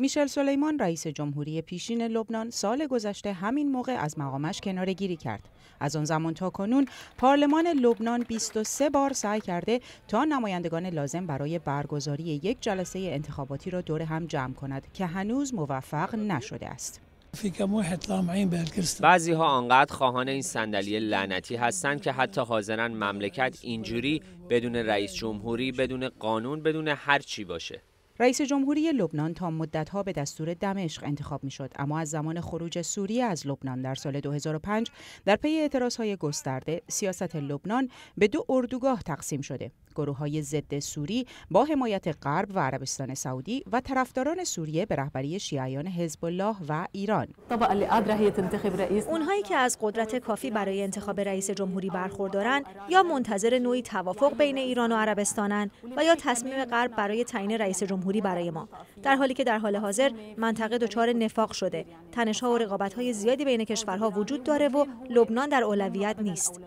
میشل سلیمان رئیس جمهوری پیشین لبنان سال گذشته همین موقع از مقامش گیری کرد. از آن زمان تا کنون پارلمان لبنان 23 بار سعی کرده تا نمایندگان لازم برای برگزاری یک جلسه انتخاباتی را دور هم جمع کند که هنوز موفق نشده است. بعضی ها آنقدر خواهان این صندلی لعنتی هستند که حتی حاضرن مملکت اینجوری بدون رئیس جمهوری بدون قانون بدون هر چی باشه رئیس جمهوری لبنان تا مدتها به دستور دمشق انتخاب می شد اما از زمان خروج سوریه از لبنان در سال 2005 در پی های گسترده سیاست لبنان به دو اردوگاه تقسیم شده گروه های ضد سوری با حمایت غرب و عربستان سعودی و طرفداران سوریه به رهبری شیعیان حزب الله و ایران اونهایی که از قدرت کافی برای انتخاب رئیس جمهوری برخوردارن یا منتظر نوعی توافق بین ایران و عربستانن و یا تصمیم غرب برای تعیین رئیس جمهوری برای ما در حالی که در حال حاضر منطقه دچار نفاق شده ها و های زیادی بین کشورها وجود داره و لبنان در اولویت نیست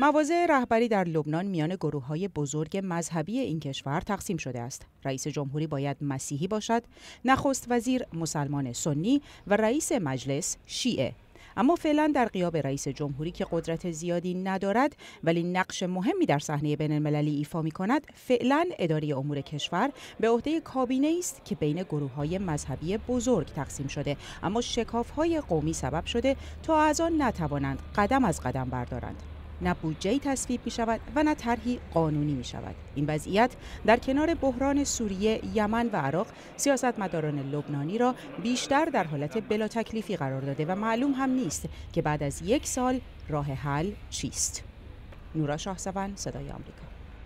مواضع رهبری در لبنان میان گروه های بزرگ مذهبی این کشور تقسیم شده است. رئیس جمهوری باید مسیحی باشد، نخست وزیر مسلمان سنی و رئیس مجلس شیعه اما فعلا در قیاب رئیس جمهوری که قدرت زیادی ندارد ولی نقش مهمی در صحنه بین المللی ایفا می کند فعلا اداره امور کشور به عهده کابینه است که بین گروه های مذهبی بزرگ تقسیم شده اما شکاف های قومی سبب شده تا از آن نتوانند قدم از قدم بردارند نه بودجه تصویب می شود و نه طرحی قانونی می شود این وضعیت در کنار بحران سوریه یمن و عراق سیاستمداران لبنانی را بیشتر در حالت بلا تکلیفی قرار داده و معلوم هم نیست که بعد از یک سال راه حل چیست نورا شاهسوان صدای آمریکا